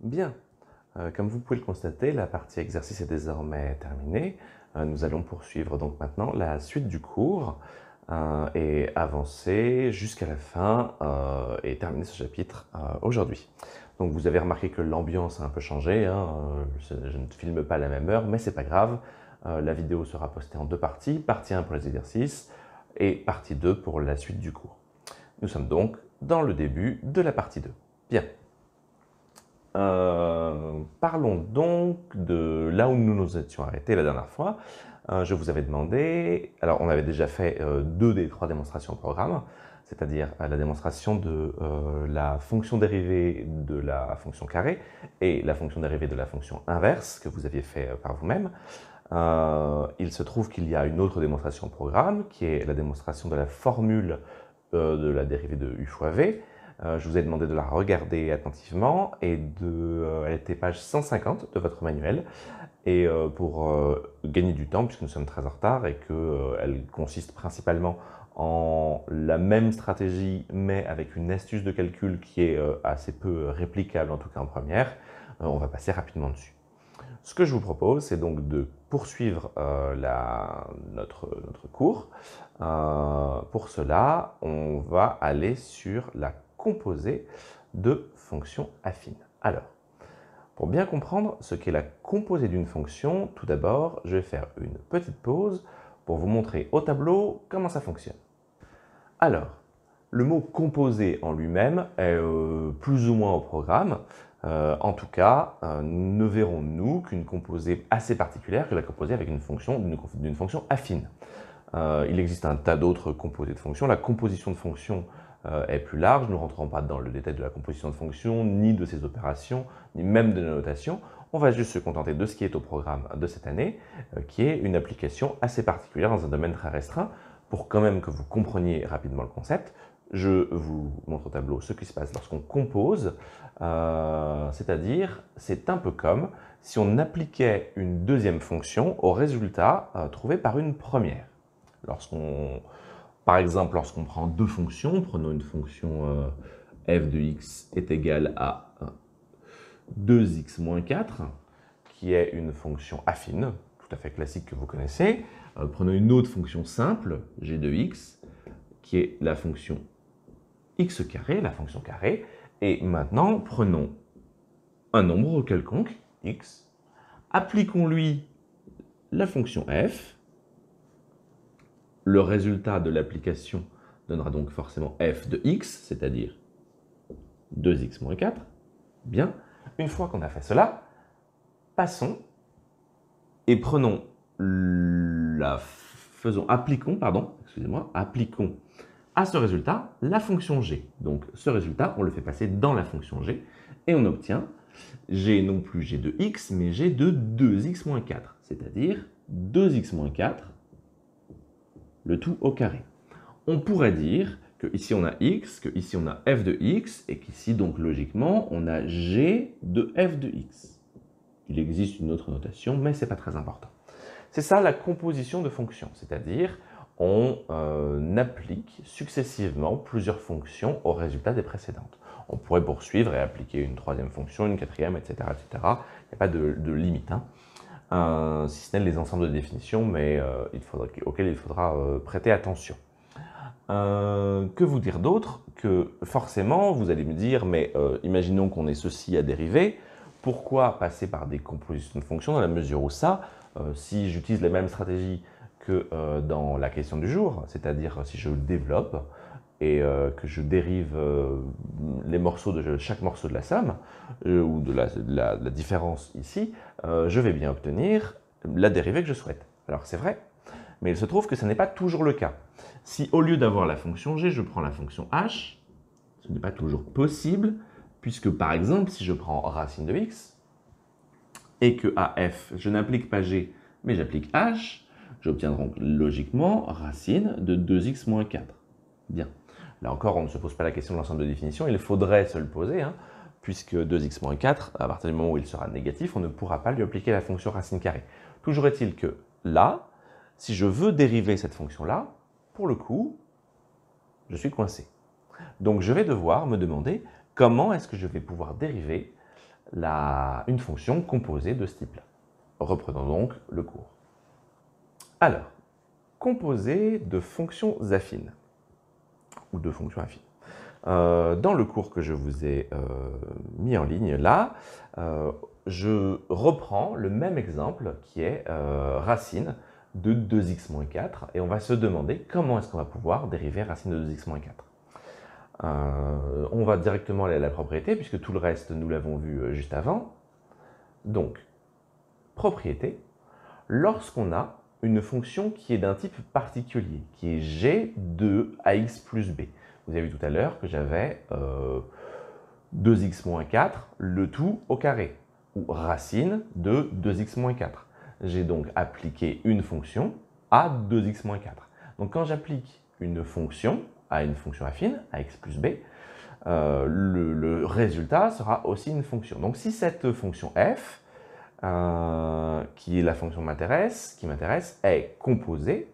Bien. Euh, comme vous pouvez le constater, la partie exercice est désormais terminée. Euh, nous allons poursuivre donc maintenant la suite du cours euh, et avancer jusqu'à la fin et terminer ce chapitre aujourd'hui. Donc vous avez remarqué que l'ambiance a un peu changé. Hein, je ne filme pas à la même heure, mais c'est pas grave. la vidéo sera postée en deux parties, partie 1 pour les exercices et partie 2 pour la suite du cours. Nous sommes donc dans le début de la partie 2. Bien. Euh, parlons donc de là où nous nous étions arrêtés la dernière fois. Euh, je vous avais demandé, alors on avait déjà fait euh, deux des trois démonstrations au programme, c'est-à-dire la démonstration de la fonction dérivée de la fonction carrée et la fonction dérivée de la fonction inverse que vous aviez fait par vous-même. il se trouve qu'il y a une autre démonstration au programme qui est la démonstration de la formule de la dérivée de u fois v euh, je vous ai demandé de la regarder attentivement et de, euh, elle était page 150 de votre manuel. Et euh, pour gagner du temps, puisque nous sommes très en retard et qu'elle consiste principalement en la même stratégie, mais avec une astuce de calcul qui est assez peu réplicable, en tout cas en première, on va passer rapidement dessus. Ce que je vous propose, c'est donc de poursuivre notre, cours. pour cela, on va aller sur la composée de fonctions affines. Alors, pour bien comprendre ce qu'est la composée d'une fonction, tout d'abord, je vais faire une petite pause pour vous montrer au tableau comment ça fonctionne. Alors, le mot composé en lui-même est euh, plus ou moins au programme. Euh, en tout cas, euh, ne verrons-nous qu'une composée assez particulière que la composée avec une fonction, d'une fonction affine. il existe un tas d'autres composés de fonctions. La composition de fonctions euh, est plus large. Nous ne rentrons pas dans le détail de la composition de fonctions, ni de ses opérations, ni même de la notation. On va juste se contenter de ce qui est au programme de cette année, euh, qui est une application assez particulière dans un domaine très restreint, pour quand même que vous compreniez rapidement le concept. Je vous montre au tableau ce qui se passe lorsqu'on compose, euh, c'est-à-dire c'est un peu comme si on appliquait une deuxième fonction au résultat trouvé par une première. Lorsqu'on par exemple, lorsqu'on prend deux fonctions, prenons une fonction euh, f de x est égale à 2x euh, moins 4, qui est une fonction affine, tout à fait classique que vous connaissez. Euh, prenons une autre fonction simple, g de x, qui est la fonction x carré, la fonction carré. Et maintenant, prenons un nombre quelconque, x, appliquons-lui la fonction f, le résultat de l'application donnera donc forcément f de x, c'est-à-dire 2x moins 4. Bien, une fois qu'on a fait cela, passons et prenons la faisons appliquons pardon, excusez-moi, appliquons à ce résultat la fonction g. Donc ce résultat, on le fait passer dans la fonction g et on obtient g non plus g de x mais g de 2x-4, c'est-à-dire 2x-4 le tout au carré. On pourrait dire que ici on a x, que ici on a f de x, et qu'ici donc logiquement on a g de f de x. Il existe une autre notation, mais ce n'est pas très important. C'est ça la composition de fonctions, c'est-à-dire on euh, applique successivement plusieurs fonctions au résultat des précédentes. On pourrait poursuivre et appliquer une troisième fonction, une quatrième, etc. etc. Il n'y a pas de, limite. Hein. Euh, si ce n'est les ensembles de définition, mais euh, il faudra, auxquels il faudra euh, prêter attention. que vous dire d'autre Que forcément, vous allez me dire, mais imaginons qu'on ait ceci à dériver, pourquoi passer par des compositions de fonctions dans la mesure où ça, si j'utilise les mêmes stratégies que dans la question du jour, c'est-à-dire si je le développe, et euh, que je dérive euh, les morceaux de chaque morceau de la somme, euh, ou de la, différence ici, je vais bien obtenir la dérivée que je souhaite. Alors c'est vrai, mais il se trouve que ce n'est pas toujours le cas. Si au lieu d'avoir la fonction g, je prends la fonction h, ce n'est pas toujours possible, puisque par exemple, si je prends racine de x et que à f, je n'applique pas g, mais j'applique h, j'obtiendrai logiquement racine de 2x moins 4. Bien. Là encore, on ne se pose pas la question de l'ensemble de définition, il faudrait se le poser, hein, puisque 2x-4, à partir du moment où il sera négatif, on ne pourra pas lui appliquer la fonction racine carrée. Toujours est-il que là, si je veux dériver cette fonction-là, pour le coup, je suis coincé. Donc je vais devoir me demander comment est-ce que je vais pouvoir dériver la, une fonction composée de ce type-là. Reprenons donc le cours. Alors, composée de fonctions affines ou de fonctions affines. Euh, dans le cours que je vous ai euh, mis en ligne là, euh, je reprends le même exemple qui est racine de 2x 4 et on va se demander comment est-ce qu'on va pouvoir dériver racine de 2x 4. on va directement aller à la propriété puisque tout le reste nous l'avons vu juste avant. Donc, propriété, lorsqu'on a une fonction qui est d'un type particulier, qui est g de ax plus b. Vous avez vu tout à l'heure que j'avais 2x euh, moins 4, le tout au carré, ou racine de 2x moins 4. J'ai donc appliqué une fonction à 2x moins 4. Donc quand j'applique une fonction à une fonction affine, à x plus b, euh, le résultat sera aussi une fonction. Donc si cette fonction f, euh, qui est la fonction m'intéresse, qui m'intéresse, est composée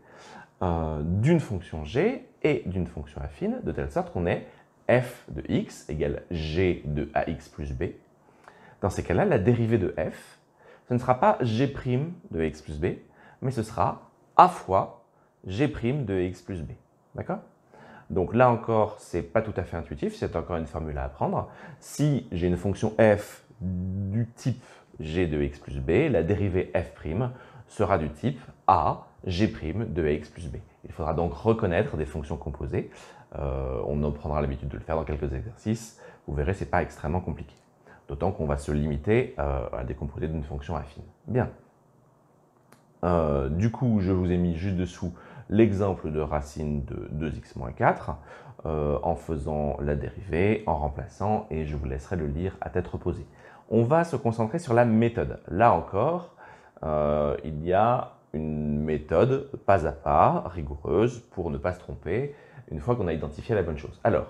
euh, d'une fonction g et d'une fonction affine, de telle sorte qu'on ait f de x égale g de ax plus b. Dans ces cas-là, la dérivée de f, ce ne sera pas g' de x plus b, mais ce sera a fois g' de x plus b. D'accord donc là encore, c'est pas tout à fait intuitif, c'est encore une formule à apprendre. Si j'ai une fonction f du type g de x plus b, la dérivée f' sera du type a g' de x plus b. Il faudra donc reconnaître des fonctions composées. Euh, on en prendra l'habitude de le faire dans quelques exercices. Vous verrez, n'est pas extrêmement compliqué. D'autant qu'on va se limiter euh, à décomposer d'une fonction affine. Bien. Euh, du coup, je vous ai mis juste dessous l'exemple de racine de 2x-4 en faisant la dérivée, en remplaçant, et je vous laisserai le lire à tête reposée on va se concentrer sur la méthode. Là encore, euh, il y a une méthode pas à pas, rigoureuse, pour ne pas se tromper, une fois qu'on a identifié la bonne chose. Alors,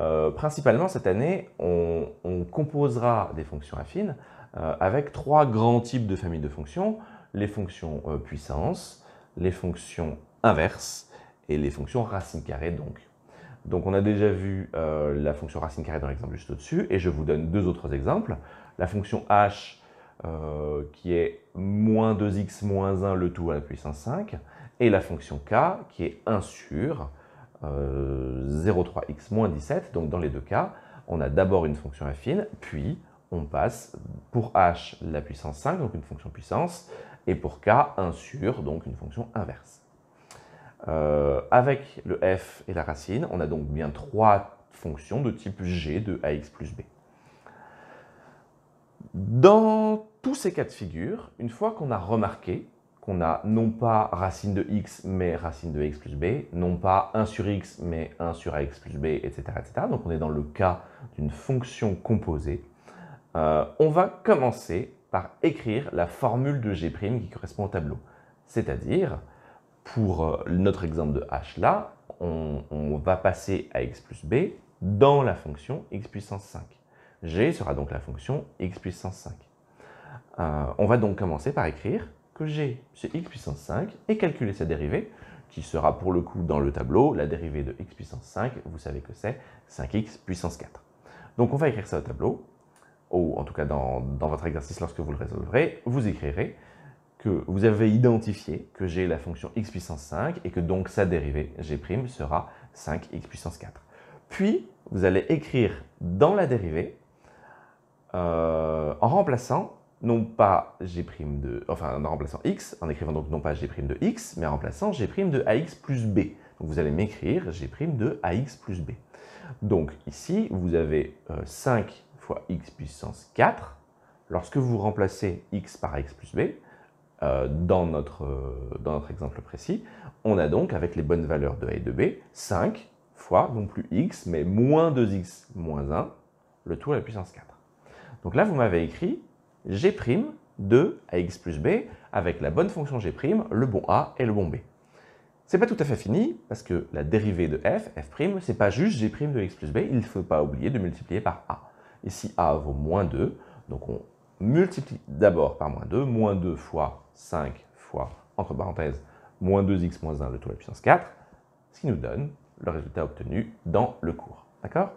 euh, principalement cette année, on, composera des fonctions affines euh, avec trois grands types de familles de fonctions, les fonctions puissance, les fonctions inverses et les fonctions racine carrée donc. Donc on a déjà vu euh, la fonction racine carrée dans l'exemple juste au-dessus, et je vous donne deux autres exemples. La fonction h euh, qui est moins 2x moins 1 le tout à la puissance 5, et la fonction k qui est 1 sur 0,3x euh, moins 17. Donc dans les deux cas, on a d'abord une fonction affine, puis on passe pour h la puissance 5, donc une fonction puissance, et pour k 1 sur, donc une fonction inverse. Euh, avec le f et la racine, on a donc bien trois fonctions de type g de ax plus b. Dans tous ces cas de figure, une fois qu'on a remarqué qu'on a non pas racine de x, mais racine de x plus b, non pas 1 sur x, mais 1 sur ax plus b, etc. etc. Donc on est dans le cas d'une fonction composée. Euh, on va commencer par écrire la formule de g' qui correspond au tableau, c'est-à-dire pour euh, notre exemple de h là, on, va passer à x plus b dans la fonction x puissance 5. g sera donc la fonction x puissance 5. Euh, on va donc commencer par écrire que g c'est x puissance 5 et calculer sa dérivée qui sera pour le coup dans le tableau la dérivée de x puissance 5, vous savez que c'est 5x puissance 4. Donc on va écrire ça au tableau, ou en tout cas dans votre exercice lorsque vous le résolverez, vous écrirez que vous avez identifié que j'ai la fonction x puissance 5 et que donc sa dérivée, g' sera 5x puissance 4. Puis, vous allez écrire dans la dérivée, euh, en remplaçant non pas g' de, enfin en remplaçant x, en écrivant donc non pas g' de x, mais en remplaçant g' de ax plus b. Donc vous allez m'écrire g' de ax plus b. Donc ici, vous avez 5 euh, fois x puissance 4. Lorsque vous remplacez x par x plus b, euh, dans, notre, euh, dans notre exemple précis, on a donc, avec les bonnes valeurs de a et de b, 5 fois, non plus x, mais moins 2x moins 1, le tout à la puissance 4. Donc là, vous m'avez écrit g' de ax plus b avec la bonne fonction g', le bon a et le bon b. C'est pas tout à fait fini, parce que la dérivée de f, f', c'est pas juste g' de x plus b, il ne faut pas oublier de multiplier par a. Ici, a vaut moins 2, donc on multiplie d'abord par moins 2, moins 2 fois 5 fois, entre parenthèses, moins 2x moins 1, le tout à la puissance 4, ce qui nous donne le résultat obtenu dans le cours. D'accord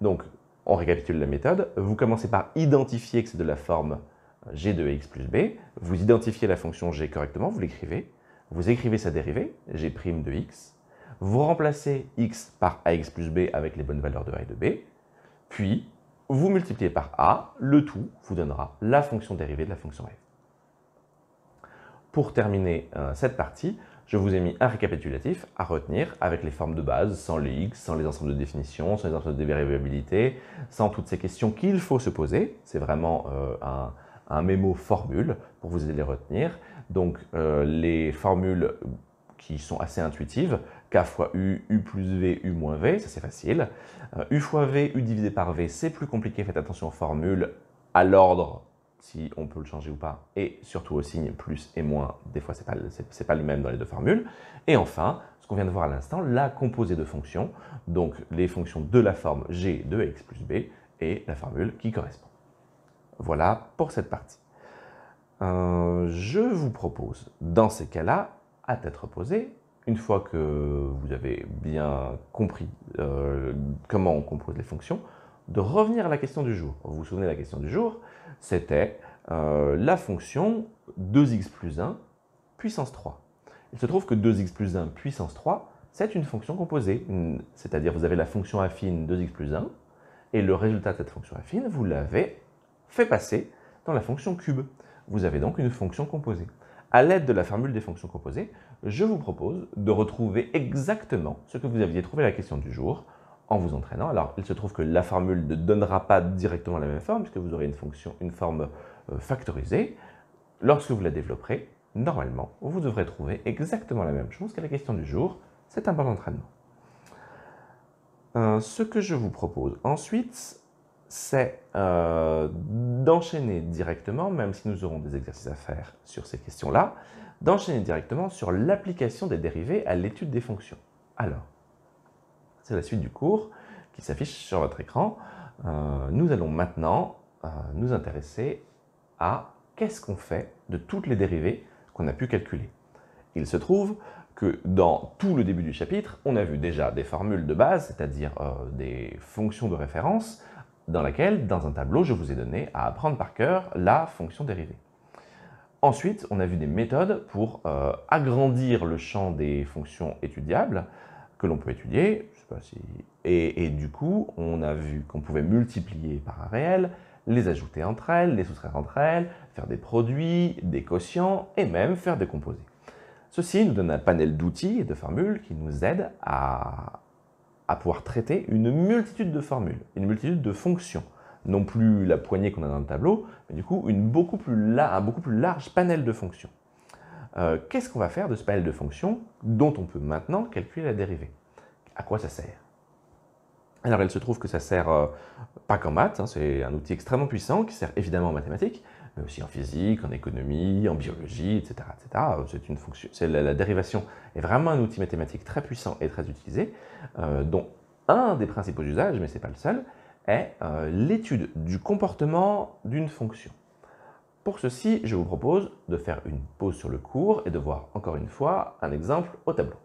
Donc, on récapitule la méthode. Vous commencez par identifier que c'est de la forme g de x plus b. Vous identifiez la fonction g correctement, vous l'écrivez. Vous écrivez sa dérivée, g' de x. Vous remplacez x par ax plus b avec les bonnes valeurs de a et de b. Puis, vous multipliez par a, le tout vous donnera la fonction dérivée de la fonction f. Pour terminer euh, cette partie, je vous ai mis un récapitulatif à retenir avec les formes de base, sans les x, sans les ensembles de définition, sans les ensembles de dérivabilité, sans toutes ces questions qu'il faut se poser. C'est vraiment euh, un, mémo formule pour vous aider à les retenir. Donc euh, les formules qui sont assez intuitives, k fois u, u plus v, u moins v, ça c'est facile. u fois v, u divisé par v, c'est plus compliqué, faites attention aux formules à l'ordre si on peut le changer ou pas, et surtout au signe plus et moins, des fois c'est pas, pas le même dans les deux formules. Et enfin, ce qu'on vient de voir à l'instant, la composée de fonctions, donc les fonctions de la forme g de x plus b, et la formule qui correspond. Voilà pour cette partie. Euh, je vous propose, dans ces cas-là, à tête reposée, une fois que vous avez bien compris euh, comment on compose les fonctions, de revenir à la question du jour. Vous vous souvenez, de la question du jour, c'était euh, la fonction 2x plus 1 puissance 3. Il se trouve que 2x plus 1 puissance 3, c'est une fonction composée. C'est-à-dire, vous avez la fonction affine 2x plus 1, et le résultat de cette fonction affine, vous l'avez fait passer dans la fonction cube. Vous avez donc une fonction composée. À l'aide de la formule des fonctions composées, je vous propose de retrouver exactement ce que vous aviez trouvé la question du jour en vous entraînant. Alors, il se trouve que la formule ne donnera pas directement la même forme, puisque vous aurez une fonction, une forme euh, factorisée. Lorsque vous la développerez, normalement, vous devrez trouver exactement la même chose que la question du jour. C'est un bon entraînement. Euh, ce que je vous propose ensuite, c'est euh, d'enchaîner directement, même si nous aurons des exercices à faire sur ces questions-là, d'enchaîner directement sur l'application des dérivés à l'étude des fonctions. Alors, c'est la suite du cours qui s'affiche sur votre écran. Euh, nous allons maintenant euh, nous intéresser à qu'est-ce qu'on fait de toutes les dérivées qu'on a pu calculer. Il se trouve que dans tout le début du chapitre, on a vu déjà des formules de base, c'est-à-dire euh, des fonctions de référence, dans laquelle, dans un tableau, je vous ai donné à apprendre par cœur la fonction dérivée. Ensuite, on a vu des méthodes pour agrandir le champ des fonctions étudiables que l'on peut étudier et, du coup, on a vu qu'on pouvait multiplier par un réel, les ajouter entre elles, les soustraire entre elles, faire des produits, des quotients et même faire des composés. Ceci nous donne un panel d'outils et de formules qui nous aident à, pouvoir traiter une multitude de formules, une multitude de fonctions. Non plus la poignée qu'on a dans le tableau, mais du coup une beaucoup plus un beaucoup plus large panel de fonctions. Euh, qu'est-ce qu'on va faire de ce panel de fonctions dont on peut maintenant calculer la dérivée à quoi ça sert Alors, il se trouve que ça sert euh, pas qu'en maths, hein, c'est un outil extrêmement puissant qui sert évidemment en mathématiques, mais aussi en physique, en économie, en biologie, etc. Euh, c'est une fonction, la, la, dérivation est vraiment un outil mathématique très puissant et très utilisé, euh, dont un des principaux usages, mais ce n'est pas le seul, est l'étude du comportement d'une fonction. Pour ceci, je vous propose de faire une pause sur le cours et de voir encore une fois un exemple au tableau.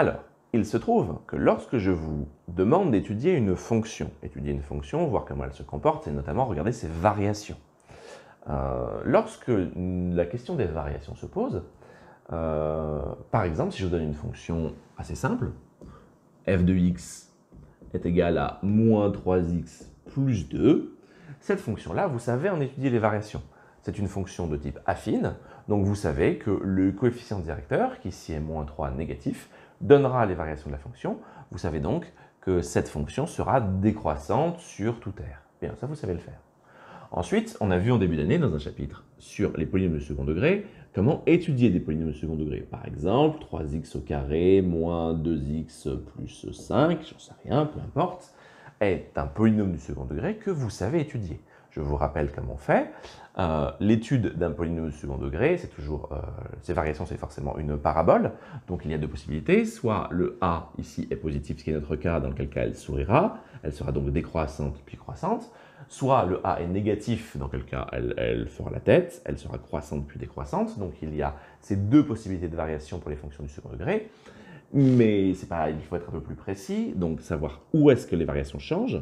Alors, il se trouve que lorsque je vous demande d'étudier une fonction, étudier une fonction, voir comment elle se comporte, et notamment regarder ses variations, euh, lorsque la question des variations se pose, euh, par exemple, si je vous donne une fonction assez simple, f de x est égal à moins 3x plus 2, cette fonction-là, vous savez en étudier les variations. C'est une fonction de type affine, donc vous savez que le coefficient directeur, qui ici est moins 3 négatif, donnera les variations de la fonction. Vous savez donc que cette fonction sera décroissante sur tout R. Bien, ça vous savez le faire. Ensuite, on a vu en début d'année, dans un chapitre sur les polynômes de second degré, comment étudier des polynômes de second degré. Par exemple, 3x au carré moins 2x plus 5, j'en sais rien, peu importe, est un polynôme du second degré que vous savez étudier je vous rappelle comment on fait. Euh, l'étude d'un polynôme de second degré, c'est toujours, euh, ces variations, c'est forcément une parabole. Donc il y a deux possibilités. Soit le a ici est positif, ce qui est notre cas, dans lequel cas elle sourira. Elle sera donc décroissante puis croissante. Soit le a est négatif, dans quel cas elle, fera la tête. Elle sera croissante puis décroissante. Donc il y a ces deux possibilités de variation pour les fonctions du second degré. Mais pas, il faut être un peu plus précis, donc savoir où est-ce que les variations changent.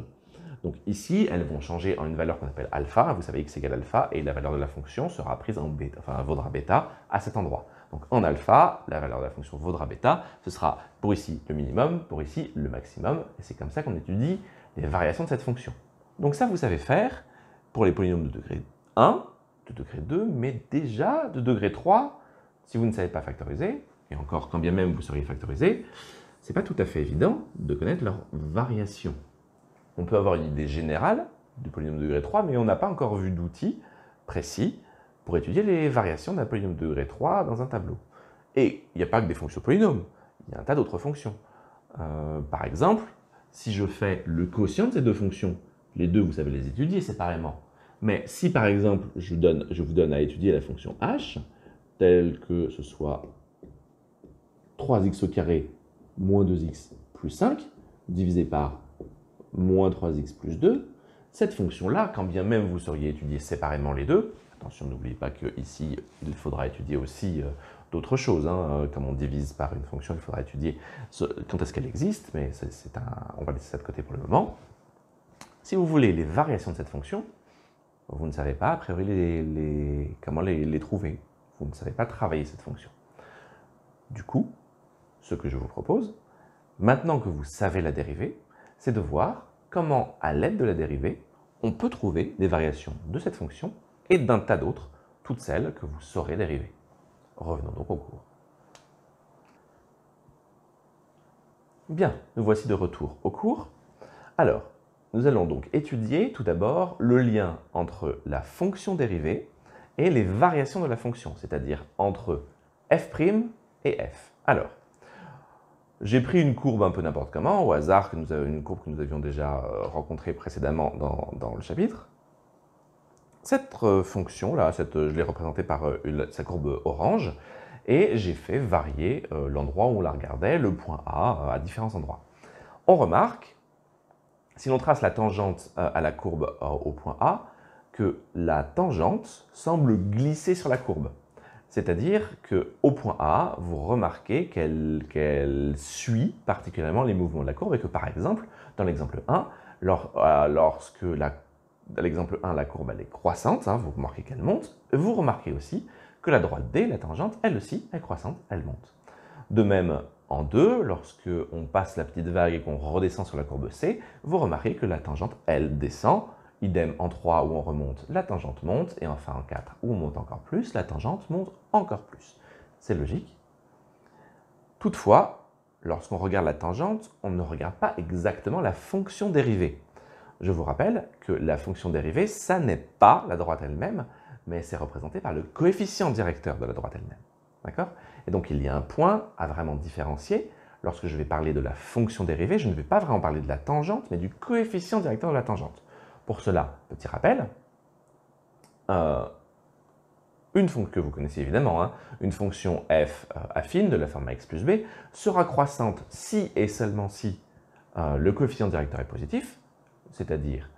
Donc ici, elles vont changer en une valeur qu'on appelle alpha, vous savez x égale alpha, et la valeur de la fonction sera prise en bêta, enfin vaudra bêta à cet endroit. Donc en alpha, la valeur de la fonction vaudra bêta, ce sera pour ici le minimum, pour ici le maximum, et c'est comme ça qu'on étudie les variations de cette fonction. Donc ça, vous savez faire pour les polynômes de degré 1, de degré 2, mais déjà de degré 3, si vous ne savez pas factoriser, et encore quand bien même vous seriez factorisé, c'est pas tout à fait évident de connaître leurs variations. On peut avoir une idée générale du polynôme de degré 3, mais on n'a pas encore vu d'outils précis pour étudier les variations d'un polynôme de degré 3 dans un tableau. Et il n'y a pas que des fonctions polynômes, il y a un tas d'autres fonctions. Euh, par exemple, si je fais le quotient de ces deux fonctions, les deux, vous savez les étudier séparément. Mais si, par exemple, je, je vous donne à étudier la fonction h, telle que ce soit 3x au carré moins 2x plus 5, divisé par moins 3x plus 2, cette fonction-là, quand bien même vous sauriez étudier séparément les deux, attention, n'oubliez pas qu'ici, il faudra étudier aussi euh, d'autres choses. Hein, euh, comme on divise par une fonction, il faudra étudier quand est-ce qu'elle existe, mais c'est un, on va laisser ça de côté pour le moment. Si vous voulez les variations de cette fonction, vous ne savez pas, a priori, comment les, les trouver. Vous ne savez pas travailler cette fonction. Du coup, ce que je vous propose, maintenant que vous savez la dérivée, c'est de voir comment, à l'aide de la dérivée, on peut trouver des variations de cette fonction et d'un tas d'autres, toutes celles que vous saurez dériver. Revenons donc au cours. Bien, nous voici de retour au cours. Alors, nous allons donc étudier tout d'abord le lien entre la fonction dérivée et les variations de la fonction, c'est-à-dire entre f' et f. Alors, j'ai pris une courbe un peu n'importe comment, au hasard, que nous une courbe que nous avions déjà euh, rencontrée précédemment dans, le chapitre. Cette euh, fonction-là, euh, je l'ai représentée par sa courbe orange, et j'ai fait varier l'endroit où on la regardait, le point A, à différents endroits. On remarque, si l'on trace la tangente à la courbe au point A, que la tangente semble glisser sur la courbe. C'est-à-dire qu'au point A, vous remarquez qu'elle suit particulièrement les mouvements de la courbe et que par exemple, dans l'exemple 1, euh, lorsque la, l'exemple 1, la courbe elle est croissante, hein, vous remarquez qu'elle monte, vous remarquez aussi que la droite D, la tangente, elle aussi est croissante, elle monte. De même, en 2, lorsque on passe la petite vague et qu'on redescend sur la courbe C, vous remarquez que la tangente, elle descend, Idem en 3 où on remonte, la tangente monte. Et enfin en 4 où on monte encore plus, la tangente monte encore plus. C'est logique. Toutefois, lorsqu'on regarde la tangente, on ne regarde pas exactement la fonction dérivée. Je vous rappelle que la fonction dérivée, ça n'est pas la droite elle-même, mais c'est représenté par le coefficient directeur de la droite elle-même. D'accord Et donc il y a un point à vraiment différencier. Lorsque je vais parler de la fonction dérivée, je ne vais pas vraiment parler de la tangente, mais du coefficient directeur de la tangente. Pour cela, petit rappel, euh, une fonction que vous connaissez évidemment, hein, une fonction f euh, affine de la forme ax plus b sera croissante si et seulement si euh, le coefficient directeur est positif, c'est-à-dire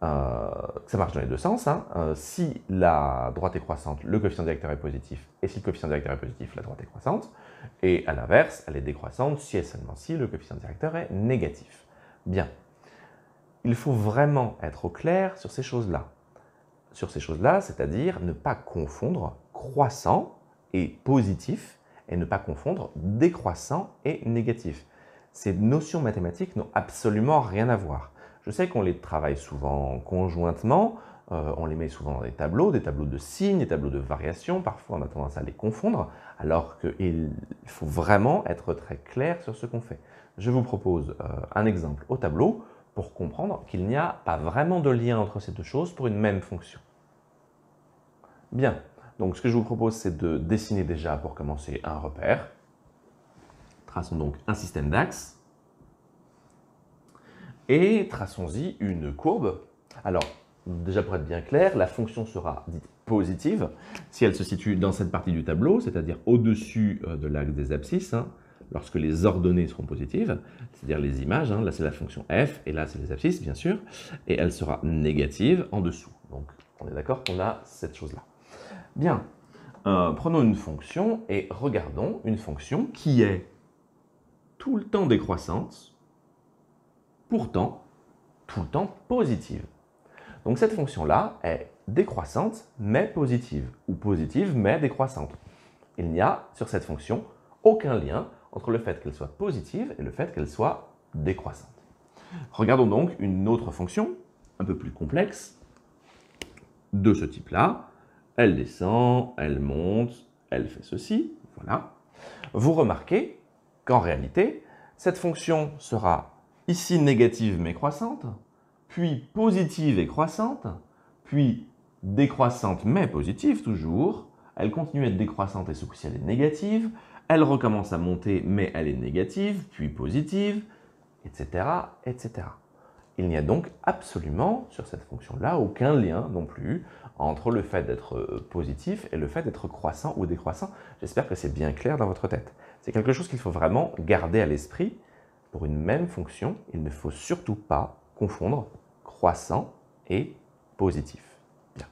ça marche dans les deux sens. Hein, si la droite est croissante, le coefficient directeur est positif, et si le coefficient directeur est positif, la droite est croissante. Et à l'inverse, elle est décroissante si et seulement si le coefficient directeur est négatif. Bien, il faut vraiment être au clair sur ces choses-là. Sur ces choses-là, c'est-à-dire ne pas confondre croissant et positif et ne pas confondre décroissant et négatif. Ces notions mathématiques n'ont absolument rien à voir. Je sais qu'on les travaille souvent conjointement, euh, on les met souvent dans des tableaux, des tableaux de signes, des tableaux de variations, parfois on a tendance à les confondre, alors qu'il faut vraiment être très clair sur ce qu'on fait. Je vous propose euh, un exemple au tableau pour comprendre qu'il n'y a pas vraiment de lien entre ces deux choses pour une même fonction. Bien, donc ce que je vous propose, c'est de dessiner déjà pour commencer un repère. Traçons donc un système d'axes. Et traçons-y une courbe. Alors, déjà pour être bien clair, la fonction sera dite positive si elle se situe dans cette partie du tableau, c'est-à-dire au-dessus euh, de l'axe des abscisses. Hein lorsque les ordonnées seront positives, c'est-à-dire les images, hein, là c'est la fonction f, et là c'est les abscisses bien sûr, et elle sera négative en dessous. Donc on est d'accord qu'on a cette chose-là. Bien, euh, prenons une fonction et regardons une fonction qui est tout le temps décroissante, pourtant tout le temps positive. Donc cette fonction-là est décroissante mais positive, ou positive mais décroissante. Il n'y a sur cette fonction aucun lien entre le fait qu'elle soit positive et le fait qu'elle soit décroissante. Regardons donc une autre fonction, un peu plus complexe, de ce type-là. Elle descend, elle monte, elle fait ceci, voilà. Vous remarquez qu'en réalité, cette fonction sera ici négative mais croissante, puis positive et croissante, puis décroissante mais positive toujours, elle continue à être décroissante et ce coup-ci elle est négative, elle recommence à monter, mais elle est négative, puis positive, etc. etc. Il n'y a donc absolument, sur cette fonction-là, aucun lien non plus entre le fait d'être euh, positif et le fait d'être croissant ou décroissant. J'espère que c'est bien clair dans votre tête. C'est quelque chose qu'il faut vraiment garder à l'esprit. Pour une même fonction, il ne faut surtout pas confondre croissant et positif. Bien.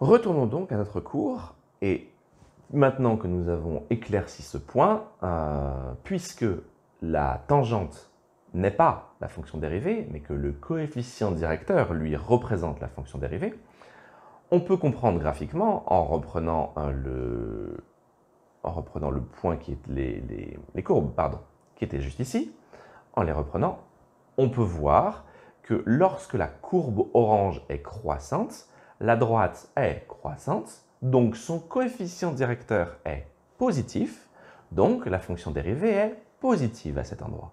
Retournons donc à notre cours et Maintenant que nous avons éclairci ce point, euh, puisque la tangente n'est pas la fonction dérivée, mais que le coefficient directeur lui représente la fonction dérivée, on peut comprendre graphiquement en reprenant, euh, le, en reprenant le point qui est les, courbes, qui était juste ici, en les reprenant, on peut voir que lorsque la courbe orange est croissante, la droite est croissante, donc son coefficient directeur est positif, donc la fonction dérivée est positive à cet endroit.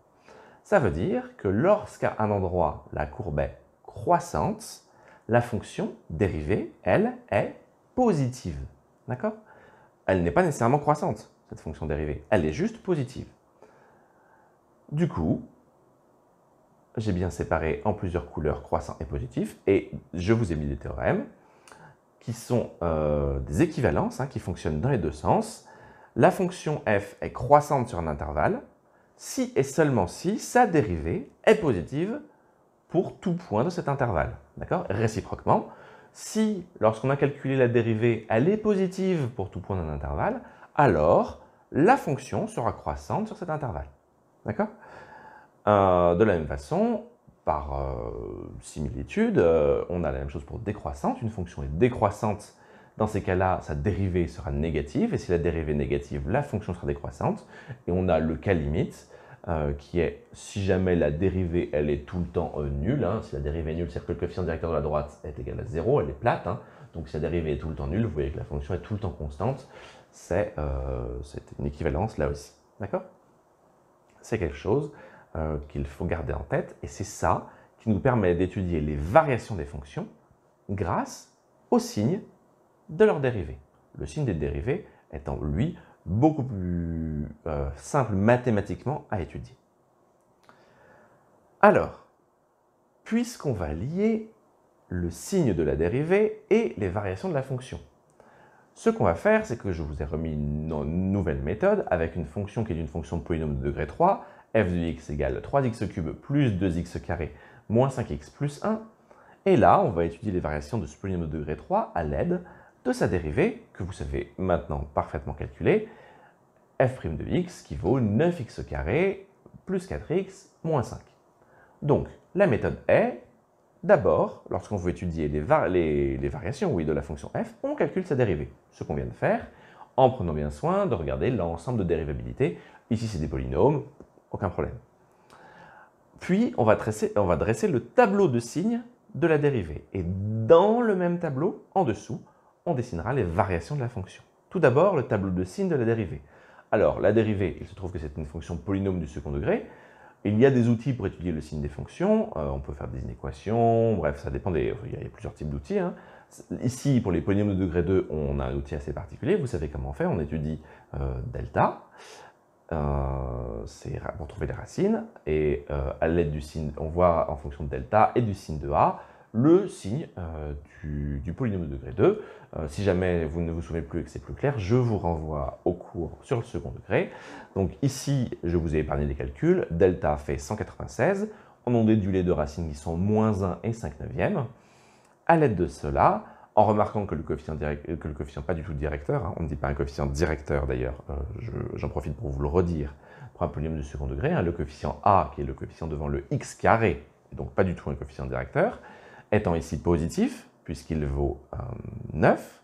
Ça veut dire que lorsqu'à un endroit la courbe est croissante, la fonction dérivée, elle, est positive. D'accord Elle n'est pas nécessairement croissante, cette fonction dérivée. Elle est juste positive. Du coup, j'ai bien séparé en plusieurs couleurs croissant et positif, et je vous ai mis des théorèmes qui sont euh, des équivalences, hein, qui fonctionnent dans les deux sens. La fonction f est croissante sur un intervalle si et seulement si sa dérivée est positive pour tout point de cet intervalle. D'accord Réciproquement, si lorsqu'on a calculé la dérivée, elle est positive pour tout point d'un intervalle, alors la fonction sera croissante sur cet intervalle. D'accord euh, De la même façon, par euh, similitude, euh, on a la même chose pour décroissante. Une fonction est décroissante, dans ces cas-là, sa dérivée sera négative, et si la dérivée est négative, la fonction sera décroissante. Et on a le cas limite, euh, qui est si jamais la dérivée, elle est tout le temps nulle, hein, si la dérivée est nulle, c'est-à-dire que le coefficient directeur de la droite est égal à 0, elle est plate, hein. donc si la dérivée est tout le temps nulle, vous voyez que la fonction est tout le temps constante, c'est une équivalence là aussi. D'accord C'est quelque chose euh, qu'il faut garder en tête. Et c'est ça qui nous permet d'étudier les variations des fonctions grâce au signes de leurs dérivés. Le signe des dérivés étant, lui, beaucoup plus euh, simple mathématiquement à étudier. Alors, puisqu'on va lier le signe de la dérivée et les variations de la fonction, ce qu'on va faire, c'est que je vous ai remis une nouvelle méthode avec une fonction qui est une fonction polynôme de degré 3 f de x égale 3x cube plus 2x carré moins 5x plus 1. Et là, on va étudier les variations de ce polynôme de degré 3 à l'aide de sa dérivée, que vous savez maintenant parfaitement calculer, f' de x qui vaut 9x carré plus 4x moins 5. Donc, la méthode est, d'abord, lorsqu'on veut étudier les, les, variations oui, de la fonction f, on calcule sa dérivée, ce qu'on vient de faire, en prenant bien soin de regarder l'ensemble de dérivabilité. Ici, c'est des polynômes, aucun problème. Puis, on va, dresser, on va dresser le tableau de signes de la dérivée. Et dans le même tableau, en dessous, on dessinera les variations de la fonction. Tout d'abord, le tableau de signes de la dérivée. Alors, la dérivée, il se trouve que c'est une fonction polynôme du second degré. Il y a des outils pour étudier le signe des fonctions. Euh, on peut faire des inéquations, bref, ça dépend des... Il y a plusieurs types d'outils. Hein. Ici, pour les polynômes de degré 2, on a un outil assez particulier. Vous savez comment on fait. On étudie euh, delta. Euh, c'est pour trouver les racines, et euh, à l'aide du signe, on voit en fonction de delta et du signe de A, le signe euh, du, polynôme de degré 2. si jamais vous ne vous souvenez plus et que c'est plus clair, je vous renvoie au cours sur le second degré. Donc ici, je vous ai épargné les calculs. Delta fait 196. On en déduit les deux racines qui sont moins 1 et 5 neuvièmes. À l'aide de cela, en remarquant que le coefficient, euh, que le coefficient pas du tout directeur, hein, on ne dit pas un coefficient directeur d'ailleurs, euh, j'en profite pour vous le redire, pour un polynôme de second degré, hein, le coefficient a, qui est le coefficient devant le x carré, donc pas du tout un coefficient directeur, étant ici positif, puisqu'il vaut 9,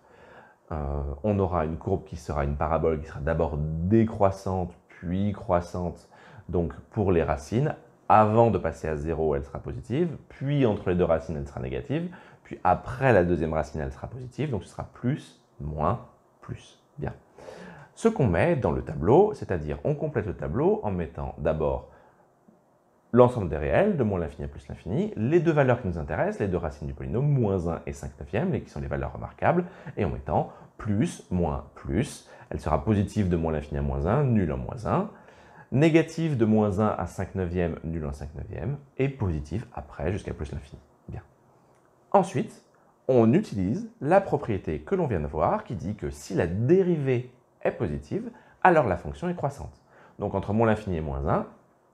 euh, on aura une courbe qui sera une parabole qui sera d'abord décroissante, puis croissante, donc pour les racines, avant de passer à 0, elle sera positive, puis entre les deux racines, elle sera négative, puis après la deuxième racine, elle sera positive, donc ce sera plus, moins, plus. Bien. Ce qu'on met dans le tableau, c'est-à-dire on complète le tableau en mettant d'abord l'ensemble des réels, de moins l'infini à plus l'infini, les deux valeurs qui nous intéressent, les deux racines du polynôme, moins 1 et 5 neuvième, qui sont les valeurs remarquables, et en mettant plus, moins, plus, elle sera positive de moins l'infini à moins 1, nulle en moins 1, négative de moins 1 à 5 neuvième, nulle en 5 neuvième, et positive après jusqu'à plus l'infini. Ensuite, on utilise la propriété que l'on vient de voir qui dit que si la dérivée est positive, alors la fonction est croissante. Donc entre moins l'infini et moins 1,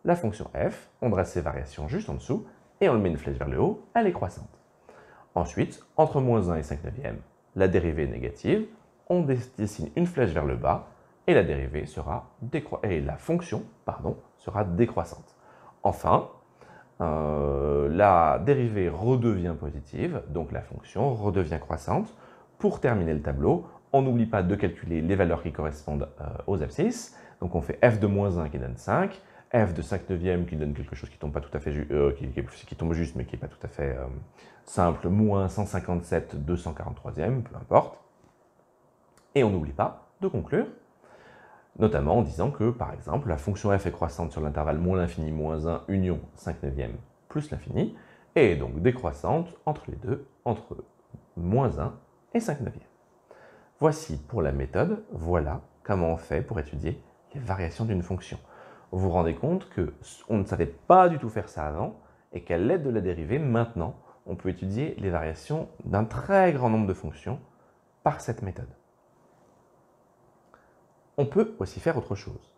la fonction f, on dresse ses variations juste en dessous et on met une flèche vers le haut, elle est croissante. Ensuite, entre moins 1 et 5 neuvième, la dérivée est négative, on dessine une flèche vers le bas et la dérivée sera décroissante, et la fonction pardon, sera décroissante. Enfin, euh, la dérivée redevient positive, donc la fonction redevient croissante. Pour terminer le tableau, on n'oublie pas de calculer les valeurs qui correspondent euh, aux abscisses. Donc on fait f de moins 1 qui donne 5, f de 5 neuvième qui donne quelque chose qui tombe pas tout à fait euh, qui, tombe juste mais qui n'est pas tout à fait simple, moins 157 243e, peu importe. Et on n'oublie pas de conclure notamment en disant que, par exemple, la fonction f est croissante sur l'intervalle moins l'infini moins 1 union 5 neuvième plus l'infini, et est donc décroissante entre les deux, entre moins 1 et 5 neuvième. Voici pour la méthode, voilà comment on fait pour étudier les variations d'une fonction. Vous vous rendez compte que on ne savait pas du tout faire ça avant, et qu'à l'aide de la dérivée, maintenant, on peut étudier les variations d'un très grand nombre de fonctions par cette méthode on peut aussi faire autre chose.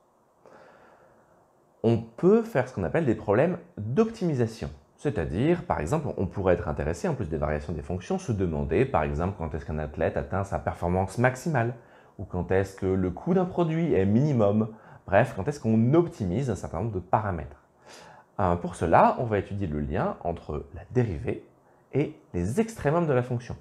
On peut faire ce qu'on appelle des problèmes d'optimisation. C'est-à-dire, par exemple, on pourrait être intéressé, en plus des variations des fonctions, se demander, par exemple, quand est-ce qu'un athlète atteint sa performance maximale, ou quand est-ce que le coût d'un produit est minimum, bref, quand est-ce qu'on optimise un certain nombre de paramètres. Euh, pour cela, on va étudier le lien entre la dérivée et les extrémums de la fonction.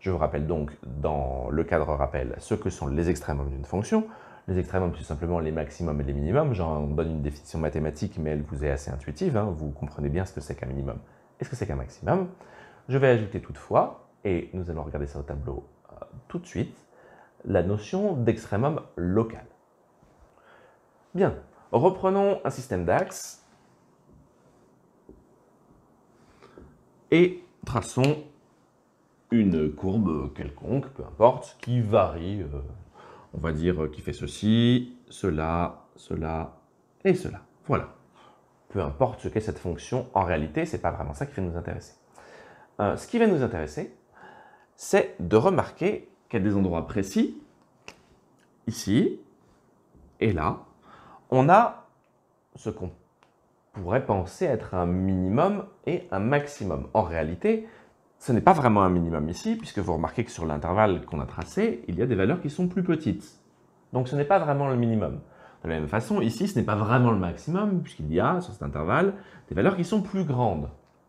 Je vous rappelle donc dans le cadre rappel ce que sont les extrémums d'une fonction. Les extrémums, c'est simplement les maximums et les minimums. J'en donne une définition mathématique, mais elle vous est assez intuitive. Hein. Vous comprenez bien ce que c'est qu'un minimum et ce que c'est qu'un maximum. Je vais ajouter toutefois, et nous allons regarder ça au tableau euh, tout de suite, la notion d'extrémum local. Bien, reprenons un système d'axes et traçons une courbe quelconque, peu importe, qui varie, euh, on va dire, euh, qui fait ceci, cela, cela et cela. Voilà. Peu importe ce qu'est cette fonction, en réalité, c'est pas vraiment ça qui va nous intéresser. Euh, ce qui va nous intéresser, c'est de remarquer qu'à des endroits précis, ici et là, on a ce qu'on pourrait penser être un minimum et un maximum. En réalité, ce n'est pas vraiment un minimum ici, puisque vous remarquez que sur l'intervalle qu'on a tracé, il y a des valeurs qui sont plus petites. Donc ce n'est pas vraiment le minimum. De la même façon, ici, ce n'est pas vraiment le maximum, puisqu'il y a, sur cet intervalle, des valeurs qui sont plus grandes.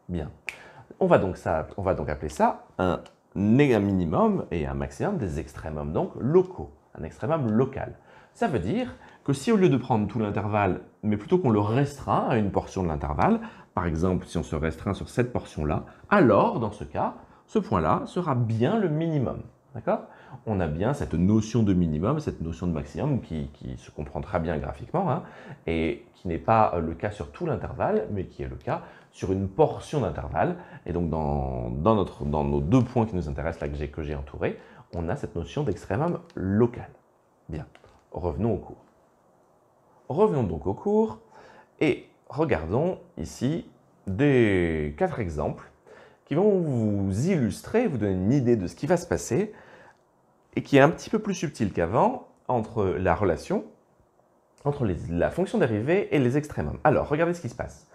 Bien. On va donc, ça, on va donc appeler ça un, minimum et un maximum des extrémums, donc locaux, un extrémum local. Ça veut dire que si au lieu de prendre tout l'intervalle, mais plutôt qu'on le restreint à une portion de l'intervalle, par exemple, si on se restreint sur cette portion-là, alors, dans ce cas, ce point-là sera bien le minimum. D'accord On a bien cette notion de minimum, cette notion de maximum qui, se comprend très bien graphiquement hein, et qui n'est pas le cas sur tout l'intervalle, mais qui est le cas sur une portion d'intervalle. Et donc, dans, notre, dans nos deux points qui nous intéressent, là que j'ai entouré, on a cette notion d'extrême local. Bien, revenons au cours. Revenons donc au cours et regardons ici des quatre exemples qui vont vous illustrer, vous donner une idée de ce qui va se passer et qui est un petit peu plus subtil qu'avant entre la relation, entre la fonction dérivée et les extrémums. Alors, regardez ce qui se passe.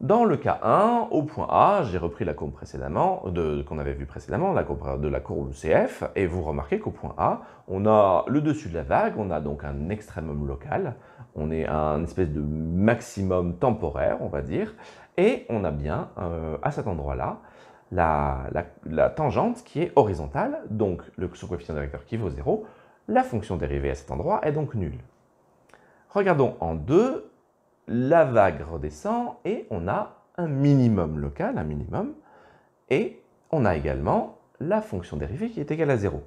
Dans le cas 1, au point A, j'ai repris la courbe précédemment, qu'on avait vue précédemment, la courbe de la courbe CF, et vous remarquez qu'au point A, on a le dessus de la vague, on a donc un extrémum local, on est un espèce de maximum temporaire, on va dire, et on a bien, euh, à cet endroit-là, la, tangente qui est horizontale, donc le sous-coefficient vecteur qui vaut 0, la fonction dérivée à cet endroit est donc nulle. Regardons en 2 la vague redescend et on a un minimum local, un minimum, et on a également la fonction dérivée qui est égale à 0.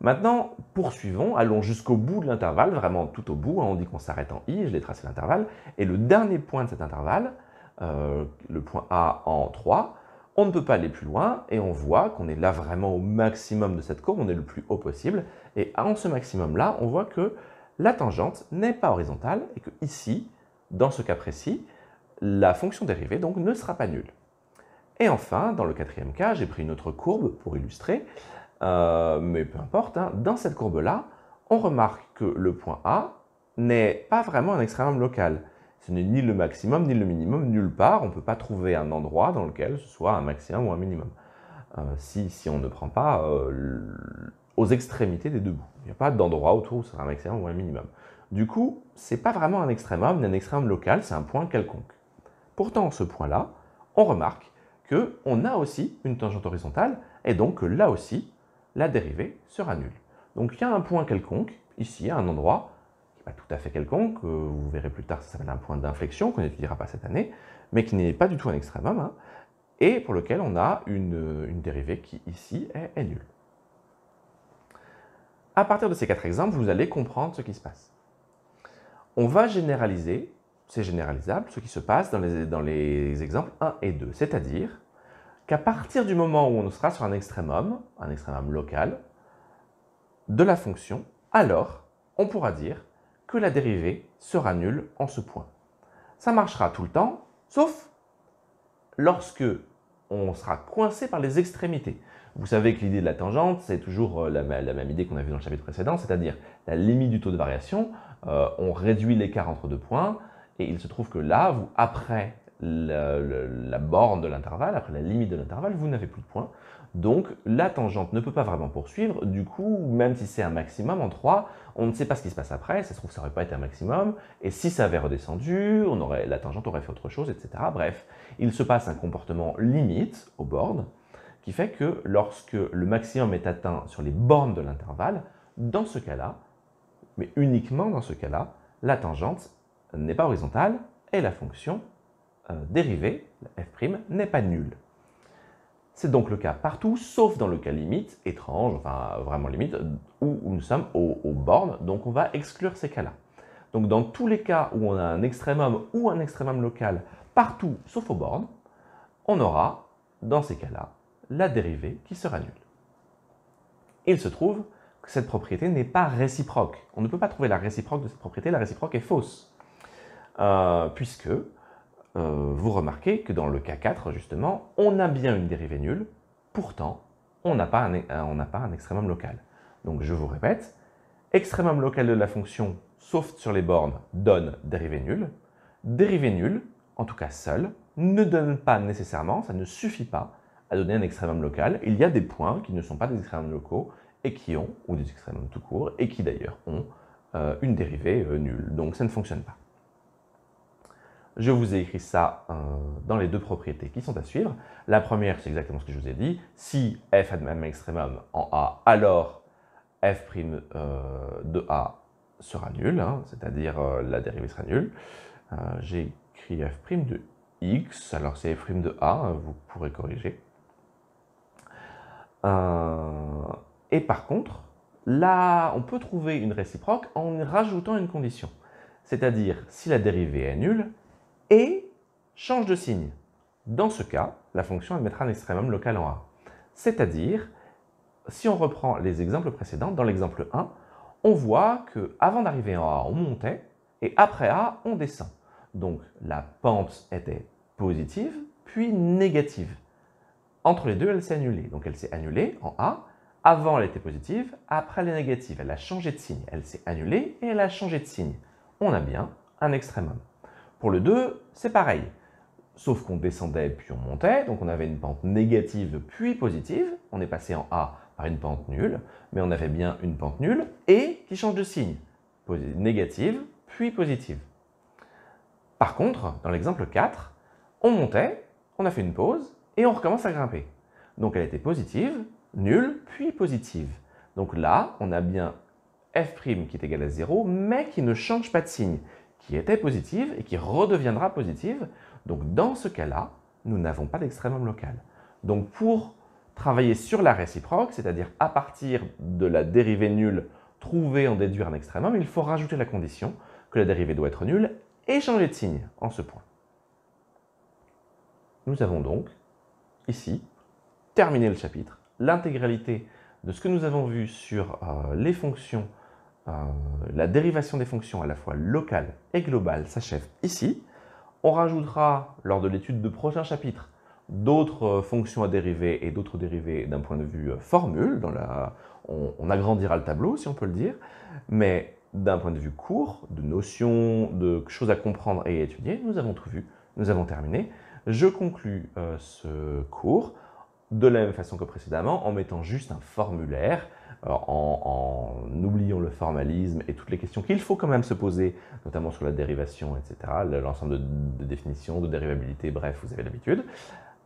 Maintenant, poursuivons, allons jusqu'au bout de l'intervalle, vraiment tout au bout, hein, on dit qu'on s'arrête en i, je l'ai tracé l'intervalle, et le dernier point de cet intervalle, euh, le point A en 3, on ne peut pas aller plus loin et on voit qu'on est là vraiment au maximum de cette courbe, on est le plus haut possible, et en ce maximum là, on voit que la tangente n'est pas horizontale et que ici, dans ce cas précis, la fonction dérivée donc ne sera pas nulle. Et enfin, dans le quatrième cas, j'ai pris une autre courbe pour illustrer, euh, mais peu importe, hein, dans cette courbe-là, on remarque que le point A n'est pas vraiment un extrême local. Ce n'est ni le maximum ni le minimum nulle part. On ne peut pas trouver un endroit dans lequel ce soit un maximum ou un minimum. Euh, si, on ne prend pas euh, aux extrémités des deux bouts. Il n'y a pas d'endroit autour où ce sera un maximum ou un minimum. Du coup, c'est pas vraiment un extrême mais un extrême local, c'est un point quelconque. Pourtant, ce point-là, on remarque que on a aussi une tangente horizontale et donc là aussi, la dérivée sera nulle. Donc il y a un point quelconque, ici, à un endroit, qui n'est pas tout à fait quelconque, euh, vous verrez plus tard, ça s'appelle un point d'inflexion, qu'on n'étudiera pas cette année, mais qui n'est pas du tout un extrême hein, et pour lequel on a une, dérivée qui, ici, est, est nulle. À partir de ces quatre exemples, vous allez comprendre ce qui se passe. On va généraliser, c'est généralisable, ce qui se passe dans les, exemples 1 et 2, c'est-à-dire qu'à partir du moment où on sera sur un extrémum, un extrémum local, de la fonction, alors on pourra dire que la dérivée sera nulle en ce point. Ça marchera tout le temps, sauf lorsque on sera coincé par les extrémités. Vous savez que l'idée de la tangente, c'est toujours euh, la, même idée qu'on a vue dans le chapitre précédent, c'est-à-dire la limite du taux de variation euh, on réduit l'écart entre deux points, et il se trouve que là, après la, borne de l'intervalle, après la limite de l'intervalle, vous n'avez plus de points. Donc la tangente ne peut pas vraiment poursuivre, du coup, même si c'est un maximum en 3, on ne sait pas ce qui se passe après, ça se trouve ça n'aurait pas été un maximum, et si ça avait redescendu, on aurait, la tangente aurait fait autre chose, etc. Bref, il se passe un comportement limite aux bornes, qui fait que lorsque le maximum est atteint sur les bornes de l'intervalle, dans ce cas-là, mais uniquement dans ce cas-là, la tangente n'est pas horizontale et la fonction euh, dérivée, f f' n'est pas nulle. C'est donc le cas partout, sauf dans le cas limite, étrange, enfin vraiment limite, euh, où nous sommes aux, aux bornes, donc on va exclure ces cas-là. Donc dans tous les cas où on a un extrémum ou un extrémum local, partout sauf aux bornes, on aura, dans ces cas-là, la dérivée qui sera nulle. Il se trouve cette propriété n'est pas réciproque. On ne peut pas trouver la réciproque de cette propriété, la réciproque est fausse. Euh, puisque euh, vous remarquez que dans le cas 4, justement, on a bien une dérivée nulle, pourtant, on n'a pas, pas, un extrémum local. Donc je vous répète, extrémum local de la fonction, sauf sur les bornes, donne dérivée nulle. Dérivée nulle, en tout cas seule, ne donne pas nécessairement, ça ne suffit pas à donner un extrémum local. Il y a des points qui ne sont pas des extrémums locaux, et qui ont, ou des extrémums tout court, et qui d'ailleurs ont euh, une dérivée euh, nulle. Donc ça ne fonctionne pas. Je vous ai écrit ça euh, dans les deux propriétés qui sont à suivre. La première, c'est exactement ce que je vous ai dit. Si f a de même extrémum en A, alors f' de A sera nul, hein, c'est-à-dire la dérivée sera nulle. J'ai écrit f' de x, alors c'est f' de A, hein, vous pourrez corriger. Euh, et par contre, là, on peut trouver une réciproque en rajoutant une condition. C'est-à-dire, si la dérivée est nulle, et change de signe. Dans ce cas, la fonction admettra un extrémum local en A. C'est-à-dire, si on reprend les exemples précédents, dans l'exemple 1, on voit que avant d'arriver en A, on montait, et après A, on descend. Donc la pente était positive, puis négative. Entre les deux, elle s'est annulée. Donc elle s'est annulée en A, avant, elle était positive, après, elle est négative. Elle a changé de signe. Elle s'est annulée et elle a changé de signe. On a bien un extrémum. Pour le 2, c'est pareil. Sauf qu'on descendait puis on montait, donc on avait une pente négative puis positive. On est passé en A par une pente nulle, mais on avait bien une pente nulle et qui change de signe. Négative puis positive. Par contre, dans l'exemple 4, on montait, on a fait une pause et on recommence à grimper. Donc elle était positive, nulle, puis positive. Donc là, on a bien f' qui est égal à 0, mais qui ne change pas de signe, qui était positive et qui redeviendra positive. Donc dans ce cas-là, nous n'avons pas d'extrême local. Donc pour travailler sur la réciproque, c'est-à-dire à partir de la dérivée nulle, trouvée en déduire un extrême, il faut rajouter la condition que la dérivée doit être nulle et changer de signe en ce point. Nous avons donc, ici, terminé le chapitre l'intégralité de ce que nous avons vu sur euh, les fonctions, euh, la dérivation des fonctions à la fois locale et globale s'achève ici. On rajoutera lors de l'étude de prochain chapitre d'autres euh, fonctions à dériver et d'autres dérivées d'un point de vue formule. on, agrandira le tableau, si on peut le dire. Mais d'un point de vue court, de notions, de choses à comprendre et à étudier, nous avons tout vu, nous avons terminé. Je conclus ce cours de la même façon que précédemment, en mettant juste un formulaire, en, oubliant le formalisme et toutes les questions qu'il faut quand même se poser, notamment sur la dérivation, etc., l'ensemble de, définitions, de dérivabilité, bref, vous avez l'habitude,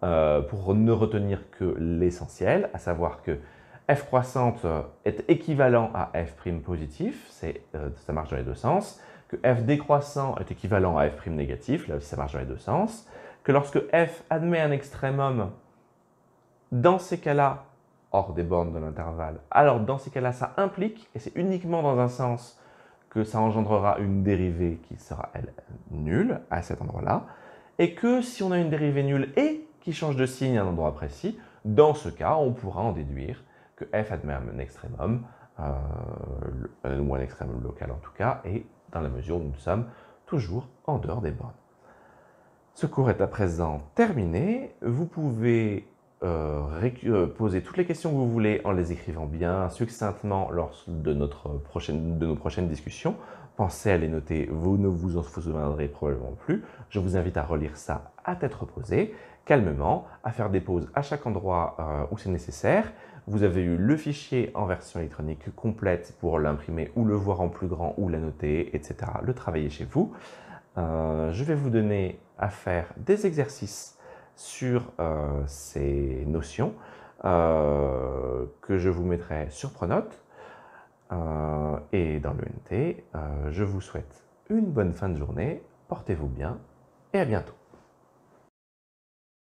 euh, pour ne retenir que l'essentiel, à savoir que f croissante est équivalent à f' prime positif, c'est euh, ça marche dans les deux sens, que f décroissant est équivalent à f' prime négatif, là ça marche dans les deux sens, que lorsque f admet un extrémum dans ces cas-là, hors des bornes de l'intervalle. Alors dans ces cas-là, ça implique, et c'est uniquement dans un sens que ça engendrera une dérivée qui sera, elle, nulle à cet endroit-là, et que si on a une dérivée nulle et qui change de signe à un endroit précis, dans ce cas, on pourra en déduire que f admet un extrémum, euh, ou un extrême local en tout cas, et dans la mesure où nous sommes toujours en dehors des bornes. Ce cours est à présent terminé. Vous pouvez euh, euh, posez toutes les questions que vous voulez en les écrivant bien, succinctement lors de, notre prochaine, de nos prochaines discussions. Pensez à les noter, vous ne vous en souviendrez probablement plus. Je vous invite à relire ça à tête reposée, calmement, à faire des pauses à chaque endroit euh, où c'est nécessaire. Vous avez eu le fichier en version électronique complète pour l'imprimer ou le voir en plus grand ou la noter, etc. Le travailler chez vous. je vais vous donner à faire des exercices sur euh, ces notions euh, que je vous mettrai sur Pronote. Euh, et dans l'UNT, je vous souhaite une bonne fin de journée, portez-vous bien et à bientôt.